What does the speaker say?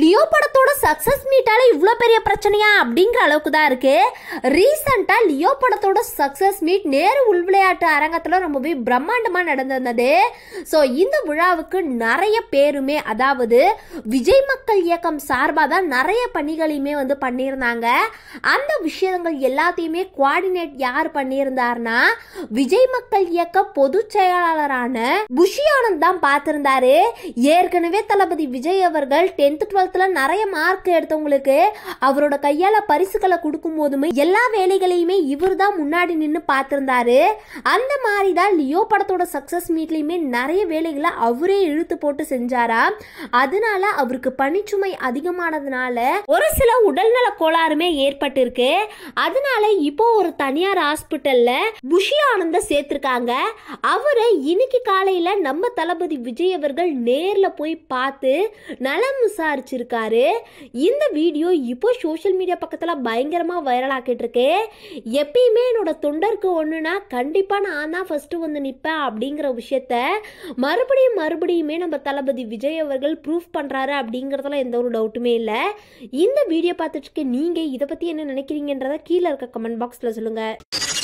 Leo படத்தோட success மீட்டால இவ்வளோ பெரிய பிரச்சனையா அப்படிங்கிற அளவுக்கு தான் இருக்கு ரீசெண்டாக லியோ படத்தோட சக்ஸஸ் மீட் நேரு உள் விளையாட்டு அரங்கத்தில் ரொம்பவே பிரம்மாண்டமாக நடந்திருந்தது ஸோ இந்த விழாவுக்கு நிறைய பேருமே அதாவது விஜய் மக்கள் இயக்கம் சார்பாக தான் நிறைய பணிகளையுமே வந்து பண்ணியிருந்தாங்க அந்த விஷயங்கள் எல்லாத்தையுமே குவாடினேட் யார் பண்ணியிருந்தாருன்னா விஜய் மக்கள் இயக்க பொதுச் செயலாளரான புஷி ஆனந்த் தான் பார்த்துருந்தாரு ஏற்கனவே தளபதி விஜய் அவர்கள் டென்த் டுவெல்த் காலத்தில் நிறைய மார்க் எடுத்தவங்களுக்கு அவரோட கையால் பரிசுகளை கொடுக்கும் போதுமே எல்லா வேலைகளையுமே இவர் தான் முன்னாடி நின்று பார்த்துருந்தாரு அந்த மாதிரி தான் லியோ படத்தோட சக்ஸஸ் மீட்லேயுமே நிறைய வேலைகளை அவரே இழுத்து போட்டு செஞ்சாரா அதனால அவருக்கு பணிச்சுமை அதிகமானதுனால ஒரு சில உடல்நல கோளாறுமே ஏற்பட்டிருக்கு அதனால இப்போ ஒரு தனியார் ஹாஸ்பிட்டல்ல புஷி ஆனந்த சேர்த்திருக்காங்க அவரை இன்னைக்கு காலையில நம்ம தளபதி விஜய் அவர்கள் நேர்ல போய் பார்த்து நலம் விசாரிச்சு வச்சுருக்காரு இந்த வீடியோ இப்போ சோஷியல் மீடியா பக்கத்தில் பயங்கரமாக வைரல் ஆக்கிட்டுருக்கு எப்பயுமே என்னோட தொண்டருக்கு ஒன்றுனா கண்டிப்பாக நான் தான் ஃபஸ்ட்டு வந்து நிற்பேன் அப்படிங்கிற விஷயத்த மறுபடியும் மறுபடியுமே நம்ம தளபதி விஜய் அவர்கள் ப்ரூஃப் பண்ணுறாரு அப்படிங்கிறதெல்லாம் எந்த ஒரு டவுட்டுமே இல்லை இந்த வீடியோ பார்த்துட்டு நீங்கள் இதை பற்றி என்ன நினைக்கிறீங்கன்றதை கீழே இருக்க கமெண்ட் பாக்ஸில் சொல்லுங்கள்